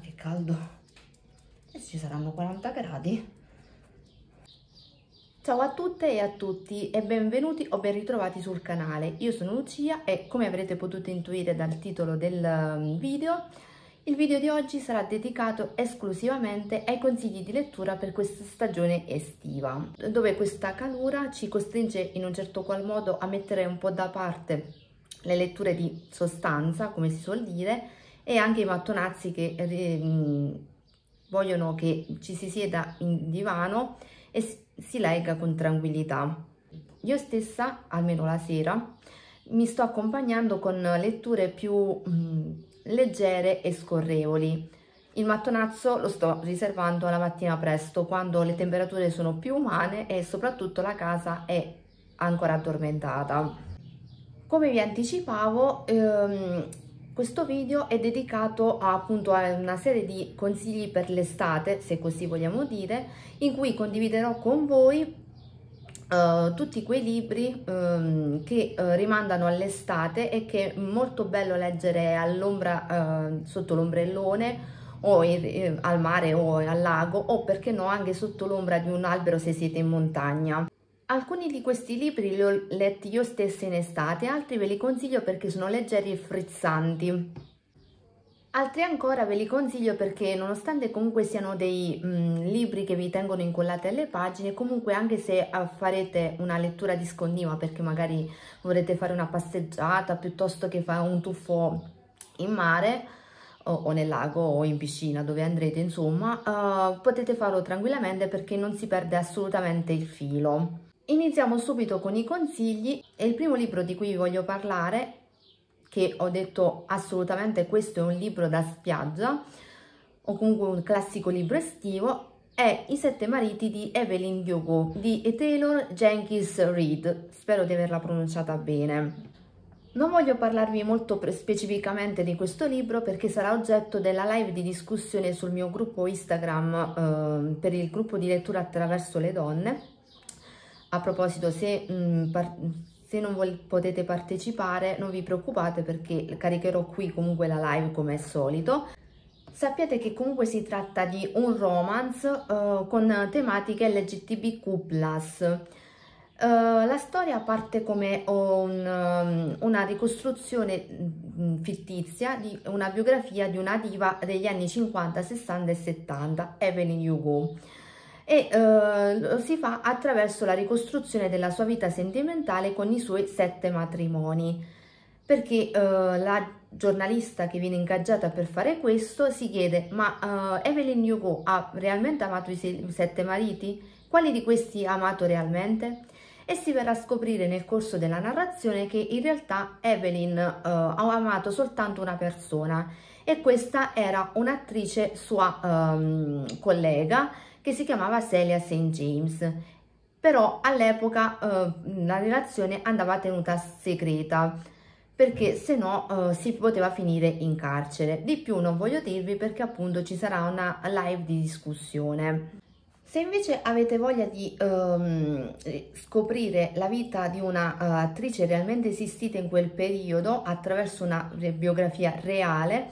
che caldo e ci saranno 40 gradi Ciao a tutte e a tutti e benvenuti o ben ritrovati sul canale. Io sono Lucia e come avrete potuto intuire dal titolo del mm, video, il video di oggi sarà dedicato esclusivamente ai consigli di lettura per questa stagione estiva, dove questa calura ci costringe in un certo qual modo a mettere un po' da parte le letture di sostanza, come si suol dire, e anche i mattonazzi che eh, mm, vogliono che ci si sieda in divano e si legga con tranquillità. Io stessa, almeno la sera, mi sto accompagnando con letture più mm, leggere e scorrevoli. Il mattonazzo lo sto riservando alla mattina presto, quando le temperature sono più umane e soprattutto la casa è ancora addormentata. Come vi anticipavo, ehm, questo video è dedicato a, appunto a una serie di consigli per l'estate, se così vogliamo dire, in cui condividerò con voi Uh, tutti quei libri um, che uh, rimandano all'estate e che è molto bello leggere all'ombra, uh, sotto l'ombrellone o in, al mare o al lago o perché no anche sotto l'ombra di un albero se siete in montagna. Alcuni di questi libri li ho letti io stessa in estate, altri ve li consiglio perché sono leggeri e frizzanti. Altri ancora ve li consiglio perché nonostante comunque siano dei mh, mm, libri che vi tengono incollati alle pagine, comunque anche se eh, farete una lettura discontinua perché magari vorrete fare una passeggiata piuttosto che fare un tuffo in mare, o, o, nel lago o in piscina dove andrete insomma uh, potete farlo tranquillamente perché non si perde assolutamente il filo Iniziamo subito con i consigli e il primo libro di cui vi voglio parlare, che ho detto assolutamente questo è un libro da spiaggia, o comunque un classico libro estivo, è I sette mariti di Evelyn Diogo di Taylor Jenkins Reid, spero di averla pronunciata bene. Non voglio parlarvi molto specificamente di questo libro perché sarà oggetto della live di discussione sul mio gruppo Instagram eh, per il gruppo di lettura attraverso le donne a proposito, se, mh, mm, se non potete partecipare non vi preoccupate perché caricherò qui comunque la live come al solito. Sappiate che comunque si tratta di un romance uh, con tematiche LGTBQ+. Uh, eh, la storia parte come un, um, una ricostruzione um, fittizia di una biografia di una diva degli anni 50, 60 e 70, Evelyn Hugo e eh, lo si fa attraverso la ricostruzione della sua vita sentimentale con i suoi sette matrimoni, perché eh, la giornalista che viene ingaggiata per fare questo si chiede ma uh, Evelyn Hugo ha realmente amato i sette mariti? Quali di questi ha amato realmente? E si verrà a scoprire nel corso della narrazione che in realtà Evelyn uh, ha amato soltanto una persona e questa era un'attrice sua um, collega che si chiamava Celia St. James, però all'epoca eh, la relazione andava tenuta segreta perché se no eh, si poteva finire in carcere. Di più non voglio dirvi perché appunto ci sarà una live di discussione. Se invece avete voglia di um, scoprire la vita di un'attrice eh, uh, realmente esistita in quel periodo attraverso una biografia reale,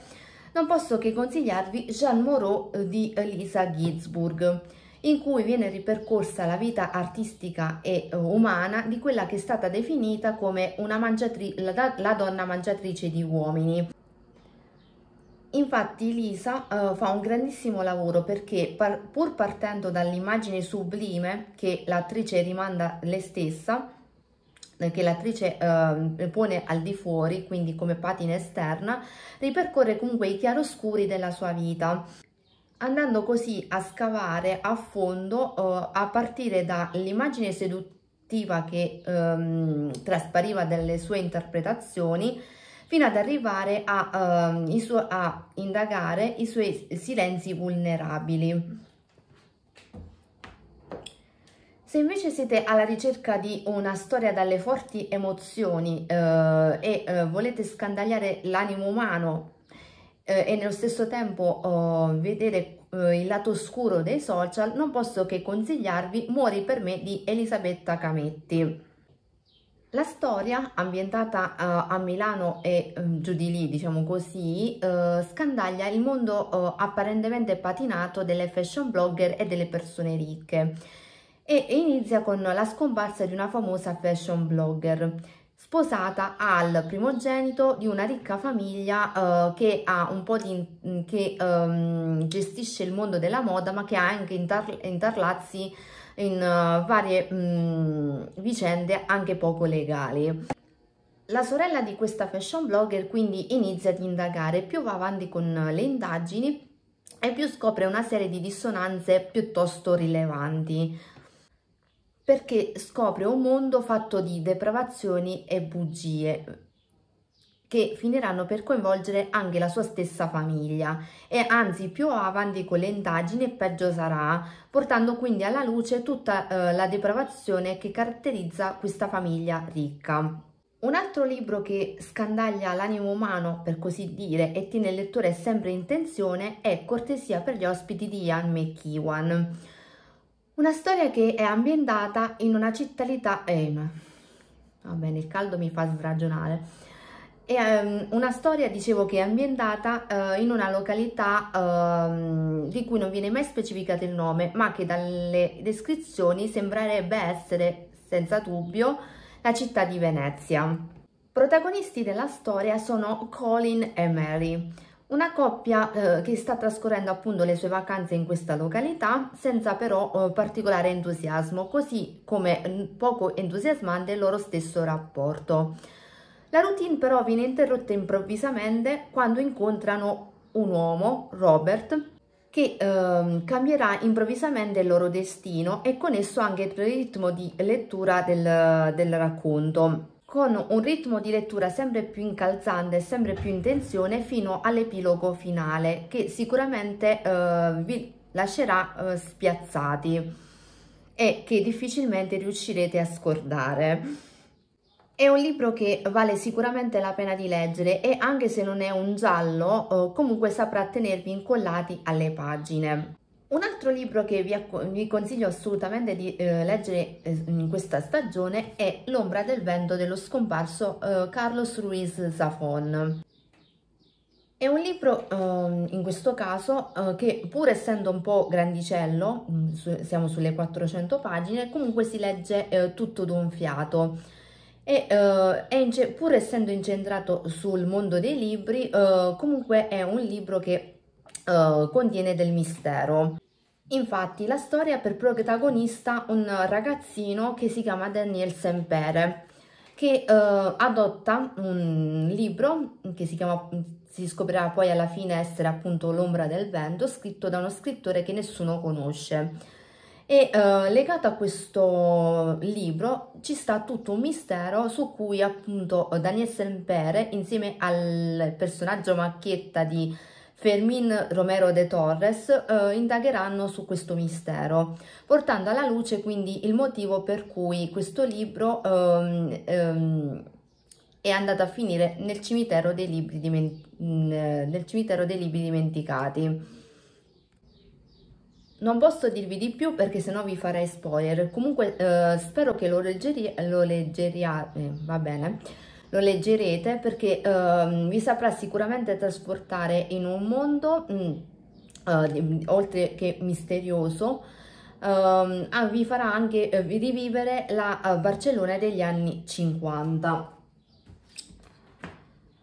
non posso che consigliarvi Jean Moreau eh, di eh, Lisa Ginsburg, in cui viene ripercorsa la vita artistica e eh, umana di quella che è stata definita come la, la donna mangiatrice di uomini. Infatti Lisa uh, fa un grandissimo lavoro perché par pur partendo dall'immagine sublime che l'attrice rimanda lei stessa, che l'attrice eh, pone al di fuori, quindi come patina esterna, ripercorre comunque i chiaroscuri della sua vita andando così a scavare a fondo eh, a partire dall'immagine seduttiva che ehm, traspariva dalle sue interpretazioni fino ad arrivare a, ehm, a indagare i suoi silenzi vulnerabili. Se invece siete alla ricerca di una storia dalle forti emozioni eh, e eh, volete scandagliare l'animo umano eh, e nello stesso tempo oh, vedere eh, il lato scuro dei social, non posso che consigliarvi Muori per me di Elisabetta Cametti. La storia, ambientata uh, a Milano e um, giù di lì, diciamo così, uh, scandaglia il mondo uh, apparentemente patinato delle fashion blogger e delle persone ricche e inizia con la scomparsa di una famosa fashion blogger sposata al primogenito di una ricca famiglia uh, che, di, che um, gestisce il mondo della moda ma che ha anche inter interlazzi in uh, varie mh, mm, vicende anche poco legali. La sorella di questa fashion blogger quindi inizia ad indagare, più va avanti con le indagini e più scopre una serie di dissonanze piuttosto rilevanti perché scopre un mondo fatto di depravazioni e bugie che finiranno per coinvolgere anche la sua stessa famiglia e anzi più avanti con le indagini peggio sarà, portando quindi alla luce tutta eh, la depravazione che caratterizza questa famiglia ricca. Un altro libro che scandaglia l'animo umano, per così dire, e tiene il lettore sempre in tensione è Cortesia per gli ospiti di Ian McEwan una storia che è ambientata in una città Eh, va bene, il caldo mi fa svragionare. È, um, ehm, una storia, dicevo, che è ambientata uh, in una località uh, di cui non viene mai specificato il nome, ma che dalle descrizioni sembrerebbe essere, senza dubbio, la città di Venezia. Protagonisti della storia sono Colin e Mary, una coppia eh, che sta trascorrendo appunto le sue vacanze in questa località senza però eh, particolare entusiasmo, così come poco entusiasmante il loro stesso rapporto. La routine però viene interrotta improvvisamente quando incontrano un uomo, Robert, che eh, cambierà improvvisamente il loro destino e con esso anche il ritmo di lettura del, del racconto con un ritmo di lettura sempre più incalzante e sempre più in tensione fino all'epilogo finale che sicuramente eh, vi lascerà eh, spiazzati e che difficilmente riuscirete a scordare. È un libro che vale sicuramente la pena di leggere e anche se non è un giallo, eh, comunque saprà tenervi incollati alle pagine. Un altro libro che vi, vi consiglio assolutamente di eh, leggere eh, in questa stagione è L'ombra del vento dello scomparso eh, Carlos Ruiz Zafón. È un libro ehm, in questo caso eh, che pur essendo un po' grandicello, mm, su, siamo sulle 400 pagine, comunque si legge eh, tutto d'un fiato e pur essendo incentrato sul mondo dei libri, comunque è un libro che eh, contiene del mistero. Infatti la storia ha per protagonista un ragazzino che si chiama Daniel Sempere che uh, adotta un libro che si chiama si scoprirà poi alla fine essere appunto L'ombra del vento, scritto da uno scrittore che nessuno conosce. E eh, legato a questo libro ci sta tutto un mistero su cui appunto Daniel Sempere insieme al personaggio macchietta di Fermin Romero de Torres eh, indagheranno su questo mistero, portando alla luce quindi il motivo per cui questo libro ehm, ehm, è andato a finire nel cimitero dei libri, diment mm, nel cimitero dei libri dimenticati. Non posso dirvi di più perché sennò vi farei spoiler, comunque eh, spero che lo, leggeriate, lo leggeria eh, va bene, lo leggerete perché eh, vi saprà sicuramente trasportare in un mondo, mh, mm, eh, oltre che misterioso, eh, vi farà anche eh, rivivere la eh, Barcellona degli anni 50.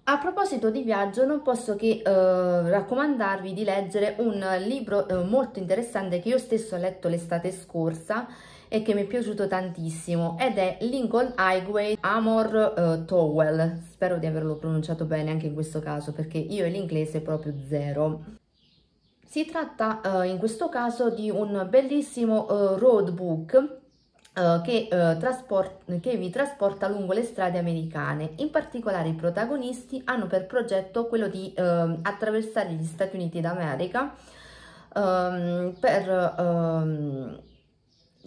A proposito di viaggio non posso che eh, raccomandarvi di leggere un libro eh, molto interessante che io stesso ho letto l'estate scorsa e che mi è piaciuto tantissimo ed è Lincoln Highway Amor uh, eh, Towel spero di averlo pronunciato bene anche in questo caso perché io e l'inglese proprio zero si tratta uh, in questo caso di un bellissimo uh, road book Uh, che, uh, che, vi trasporta lungo le strade americane. In particolare i protagonisti hanno per progetto quello di uh, attraversare gli Stati Uniti d'America um, per... Um,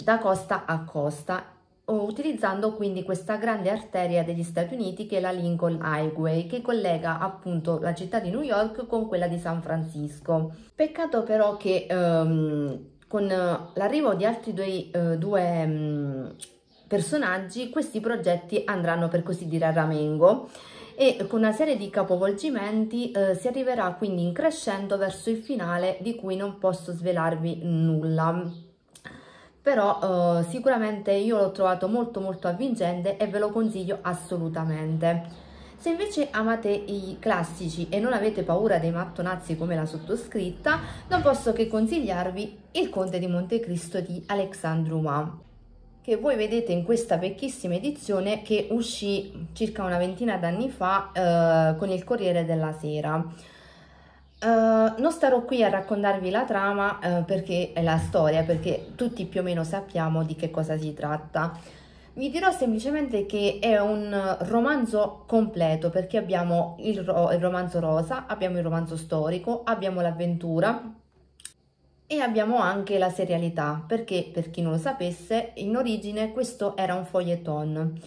da costa a costa utilizzando quindi questa grande arteria degli Stati Uniti che è la Lincoln Highway che collega appunto la città di New York con quella di San Francisco. Peccato però che ehm, con eh, l'arrivo di altri due, eh, due mh, mm, personaggi questi progetti andranno per così dire a ramengo e con una serie di capovolgimenti eh, si arriverà quindi in crescendo verso il finale di cui non posso svelarvi nulla però eh, sicuramente io l'ho trovato molto molto avvincente e ve lo consiglio assolutamente. Se invece amate i classici e non avete paura dei mattonazzi come la sottoscritta, non posso che consigliarvi Il Conte di Montecristo di Alexandre Dumas che voi vedete in questa vecchissima edizione che uscì circa una ventina d'anni fa eh, con il Corriere della Sera. Eh, non starò qui a raccontarvi la trama uh, perché è la storia, perché tutti più o meno sappiamo di che cosa si tratta. Vi dirò semplicemente che è un romanzo completo perché abbiamo il, ro il romanzo rosa, abbiamo il romanzo storico, abbiamo l'avventura e abbiamo anche la serialità perché per chi non lo sapesse in origine questo era un foglieton,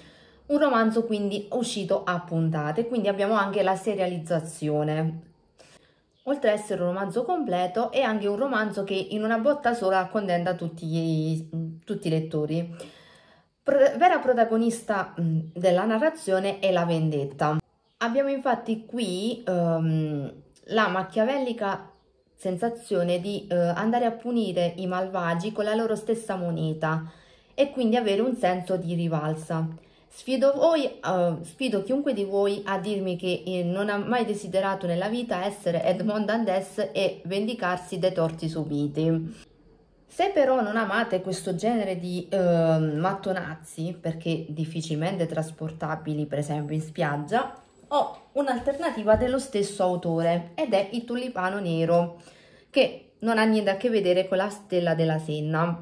un romanzo quindi uscito a puntate, quindi abbiamo anche la serializzazione oltre ad essere un romanzo completo, è anche un romanzo che in una botta sola accontenta tutti, mm, tutti i lettori. Pro, vera protagonista mm, della narrazione è la vendetta. Abbiamo infatti qui ehm, la machiavellica sensazione di eh, andare a punire i malvagi con la loro stessa moneta e quindi avere un senso di rivalsa. Sfido, voi, uh, sfido chiunque di voi a dirmi che eh, non ha mai desiderato nella vita essere Edmond Dantes e vendicarsi dei torti subiti. Se però non amate questo genere di uh, mattonazzi, perché difficilmente trasportabili per esempio in spiaggia, ho un'alternativa dello stesso autore ed è il tulipano nero, che non ha niente a che vedere con la stella della Senna.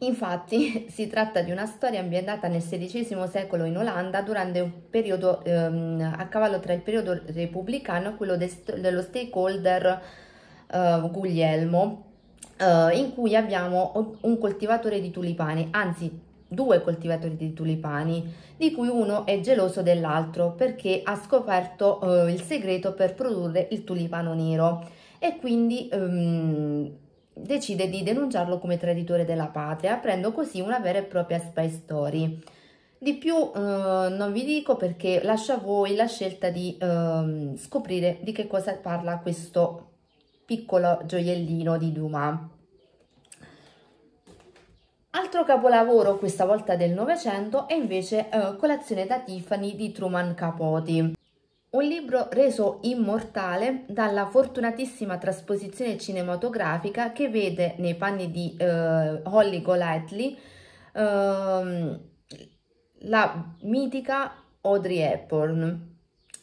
Infatti si tratta di una storia ambientata nel XVI secolo in Olanda durante un periodo ehm, a cavallo tra il periodo repubblicano e quello de dello stakeholder eh, Guglielmo, eh, in cui abbiamo un coltivatore di tulipani, anzi due coltivatori di tulipani, di cui uno è geloso dell'altro perché ha scoperto eh, il segreto per produrre il tulipano nero e quindi... Ehm, decide di denunciarlo come traditore della patria, aprendo così una vera e propria spy story. Di più eh, non vi dico perché lascio a voi la scelta di eh, scoprire di che cosa parla questo piccolo gioiellino di Dumas. Altro capolavoro, questa volta del Novecento, è invece eh, Colazione da Tiffany di Truman Capote. Un libro reso immortale dalla fortunatissima trasposizione cinematografica che vede nei panni di eh, Holly Golightly eh, la mitica Audrey Hepburn.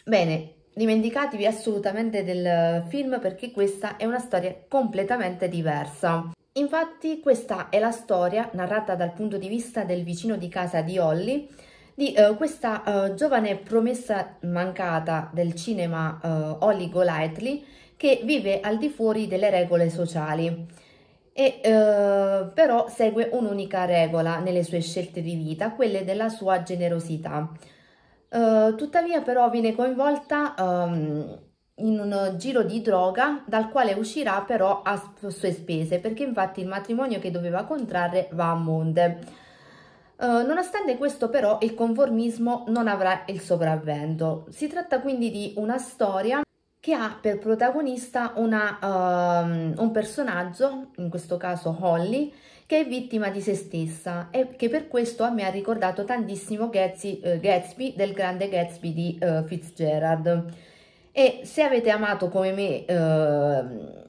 Bene, dimenticatevi assolutamente del film perché questa è una storia completamente diversa. Infatti questa è la storia narrata dal punto di vista del vicino di casa di Holly di uh, questa uh, giovane promessa mancata del cinema uh, Holly Golightly che vive al di fuori delle regole sociali e uh, però segue un'unica regola nelle sue scelte di vita, quelle della sua generosità. Uh, tuttavia però viene coinvolta um, in un giro di droga dal quale uscirà però a sue spese perché infatti il matrimonio che doveva contrarre va a monte. Eh, nonostante questo però il conformismo non avrà il sopravvento. Si tratta quindi di una storia che ha per protagonista una, uh, un personaggio, in questo caso Holly, che è vittima di se stessa e che per questo a me ha ricordato tantissimo Gatsby, uh, Gatsby del grande Gatsby di eh, Fitzgerald. E se avete amato come me ehm,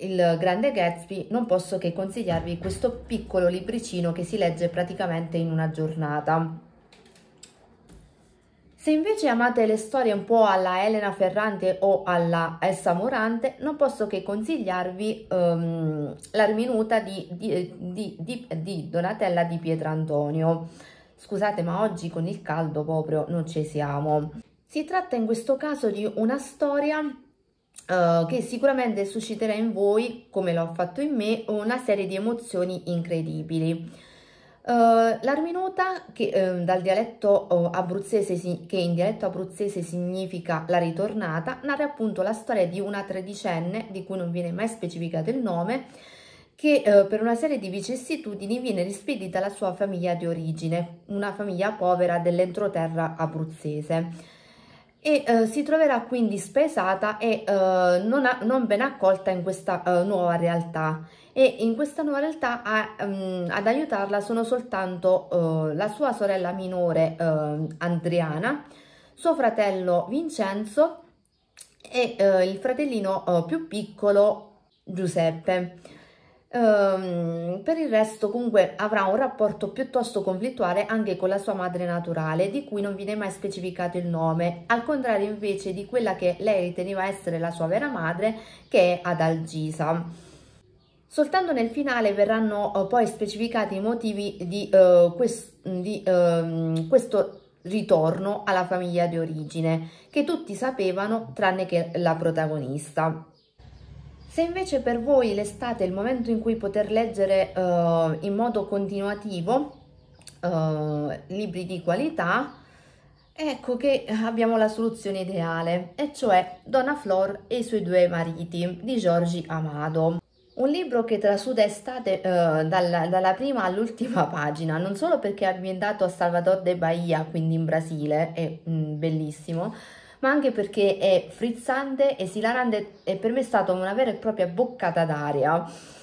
il grande Gatsby non posso che consigliarvi questo piccolo libricino che si legge praticamente in una giornata. Se invece amate le storie un po' alla Elena Ferrante o alla Essa Morante, non posso che consigliarvi um, ehm, l'Arminuta di, di, di, di, Donatella di Pietrantonio. Scusate, ma oggi con il caldo proprio non ci siamo. Si tratta in questo caso di una storia eh, che sicuramente susciterà in voi, come l'ho fatto in me, una serie di emozioni incredibili. Uh, eh, l'arminuta, che uh, dal dialetto eh, abruzzese, si, che in dialetto abruzzese significa la ritornata, narra appunto la storia di una tredicenne, di cui non viene mai specificato il nome, che per una serie di vicissitudini viene rispedita alla sua famiglia di origine, una famiglia povera dell'entroterra abruzzese e eh, si troverà quindi spesata e eh, non, ha, non, ben accolta in questa eh, nuova realtà e in questa nuova realtà a, um, ad aiutarla sono soltanto eh, la sua sorella minore eh, Andriana, suo fratello Vincenzo e eh, il fratellino più piccolo Giuseppe. Um, per il resto comunque avrà un rapporto piuttosto conflittuale anche con la sua madre naturale di cui non viene mai specificato il nome al contrario invece di quella che lei riteneva essere la sua vera madre che è Adalgisa soltanto nel finale verranno eh, poi specificati i motivi di, uh, quest di uh, questo ritorno alla famiglia di origine che tutti sapevano tranne che la protagonista se invece per voi l'estate è il momento in cui poter leggere uh, in modo continuativo uh, libri di qualità, ecco che abbiamo la soluzione ideale, e cioè Donna Flor e i suoi due mariti di Giorgi Amado. Un libro che trasuda estate eh, dalla, dalla, prima all'ultima pagina, non solo perché è ambientato a Salvador de Bahia, quindi in Brasile, è mm, bellissimo, ma anche perché eh, è frizzante, esilarante e per me è stata una vera e propria boccata d'aria.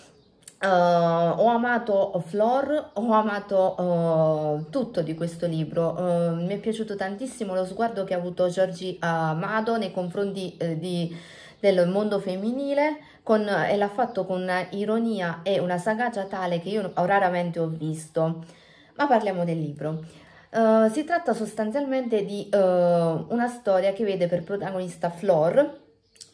Uh, ho amato Flor, ho amato uh, tutto di questo libro, uh, mi è piaciuto tantissimo lo sguardo che ha avuto Giorgi Amado nei confronti di, del mondo femminile con, e l'ha fatto con una ironia e una sagacia tale che io raramente ho visto. Ma parliamo del libro. Eh, si tratta sostanzialmente di uh, una storia che vede per protagonista Flor,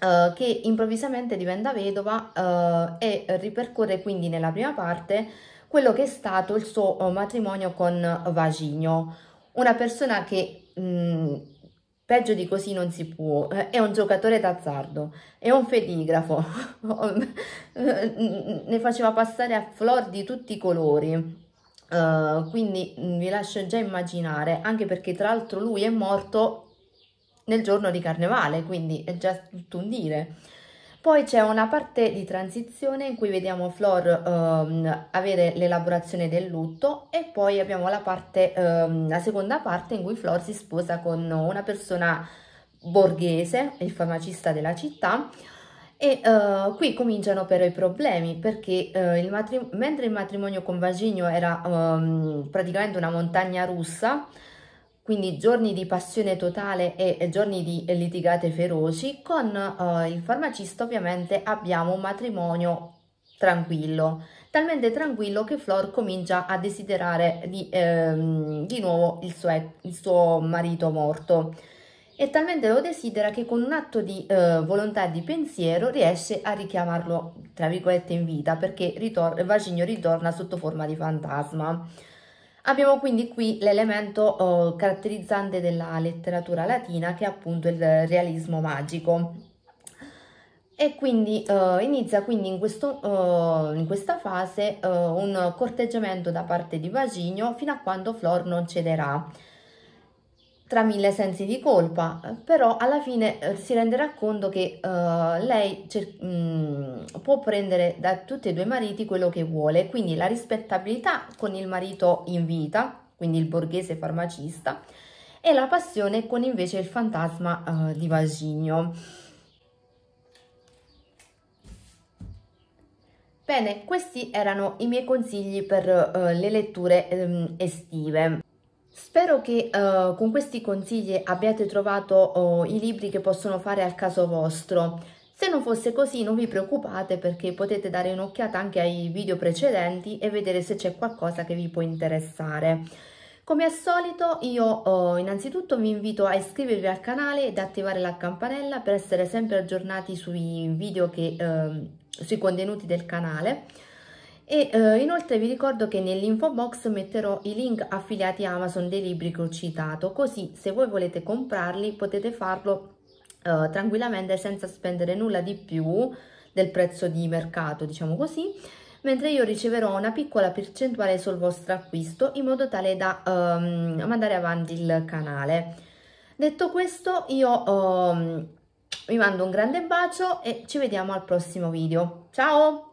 Uh, che improvvisamente diventa vedova uh, e ripercorre quindi nella prima parte quello che è stato il suo matrimonio con Vagigno, una persona che mh, mm, peggio di così non si può, è un giocatore d'azzardo, è un fedigrafo, ne faceva passare a flor di tutti i colori Uh, quindi mm, vi lascio già immaginare, anche perché tra l'altro lui è morto nel giorno di carnevale, quindi è già tutto un dire. Poi c'è una parte di transizione in cui vediamo Flor um, avere l'elaborazione del lutto e poi abbiamo la, parte, um, la seconda parte in cui Flor si sposa con una persona borghese, il farmacista della città, e uh, qui cominciano però i problemi perché uh, il matrim- mentre il matrimonio con Vaginio era um, praticamente una montagna russa, quindi giorni di passione totale e, giorni di litigate feroci, con uh, il farmacista ovviamente abbiamo un matrimonio tranquillo, talmente tranquillo che Flor comincia a desiderare di, ehm, di nuovo il suo, il suo marito morto e talmente lo desidera che con un atto di eh, volontà di pensiero riesce a richiamarlo, tra virgolette, in vita, perché ritor Vaginio ritorna sotto forma di fantasma. Abbiamo quindi qui l'elemento oh, caratterizzante della letteratura latina, che è appunto il realismo magico. E quindi eh, inizia quindi in, questo, eh, in questa fase oh, un corteggiamento da parte di Vaginio fino a quando Flor non cederà tra mille sensi di colpa, però alla fine eh, si renderà conto che eh, lei mh, mm, può prendere da tutti e due i mariti quello che vuole, quindi la rispettabilità con il marito in vita, quindi il borghese farmacista, e la passione con invece il fantasma eh, di Vasigno. Bene, questi erano i miei consigli per eh, le letture ehm, estive. Spero che uh, con questi consigli abbiate trovato uh, i libri che possono fare al caso vostro. Se non fosse così non vi preoccupate perché potete dare un'occhiata anche ai video precedenti e vedere se c'è qualcosa che vi può interessare. Come al solito io uh, innanzitutto vi invito a iscrivervi al canale ed attivare la campanella per essere sempre aggiornati sui video che, ehm, sui contenuti del canale e eh, inoltre vi ricordo che nell'info box metterò i link affiliati Amazon dei libri che ho citato, così se voi volete comprarli potete farlo eh, tranquillamente senza spendere nulla di più del prezzo di mercato, diciamo così, mentre io riceverò una piccola percentuale sul vostro acquisto in modo tale da ehm, mandare avanti il canale. Detto questo io ehm, vi mando un grande bacio e ci vediamo al prossimo video. Ciao!